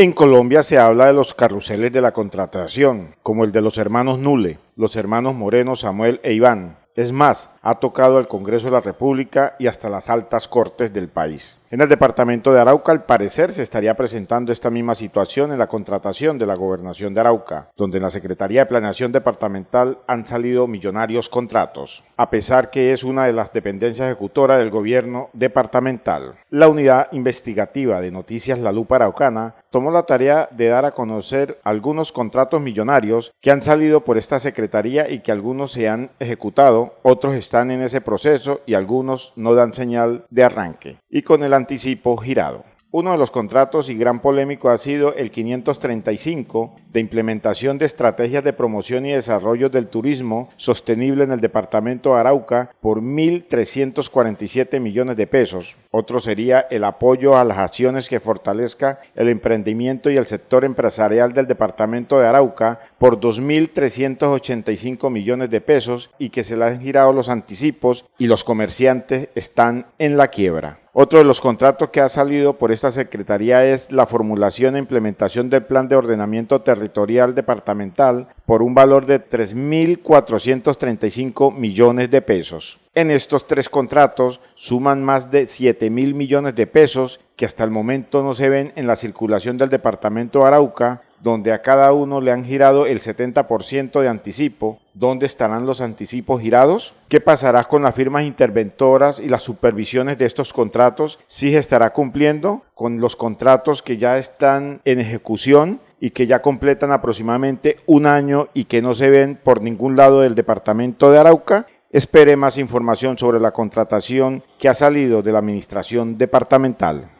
En Colombia se habla de los carruseles de la contratación, como el de los hermanos Nule, los hermanos Moreno, Samuel e Iván. Es más, ha tocado al Congreso de la República y hasta las altas cortes del país. En el departamento de Arauca, al parecer, se estaría presentando esta misma situación en la contratación de la gobernación de Arauca, donde en la Secretaría de Planeación Departamental han salido millonarios contratos, a pesar que es una de las dependencias ejecutoras del gobierno departamental. La unidad investigativa de Noticias La Lupa Araucana tomó la tarea de dar a conocer algunos contratos millonarios que han salido por esta secretaría y que algunos se han ejecutado, otros están en ese proceso y algunos no dan señal de arranque, y con el anticipo girado. Uno de los contratos y gran polémico ha sido el 535, de implementación de estrategias de promoción y desarrollo del turismo sostenible en el departamento de Arauca por 1.347 millones de pesos. Otro sería el apoyo a las acciones que fortalezca el emprendimiento y el sector empresarial del departamento de Arauca por 2.385 millones de pesos y que se le han girado los anticipos y los comerciantes están en la quiebra. Otro de los contratos que ha salido por esta Secretaría es la formulación e implementación del Plan de Ordenamiento Territorial departamental por un valor de 3.435 millones de pesos. En estos tres contratos suman más de 7.000 millones de pesos que hasta el momento no se ven en la circulación del departamento Arauca, donde a cada uno le han girado el 70% de anticipo, ¿dónde estarán los anticipos girados? ¿Qué pasará con las firmas interventoras y las supervisiones de estos contratos? ¿Si se estará cumpliendo con los contratos que ya están en ejecución? y que ya completan aproximadamente un año y que no se ven por ningún lado del departamento de Arauca. Espere más información sobre la contratación que ha salido de la administración departamental.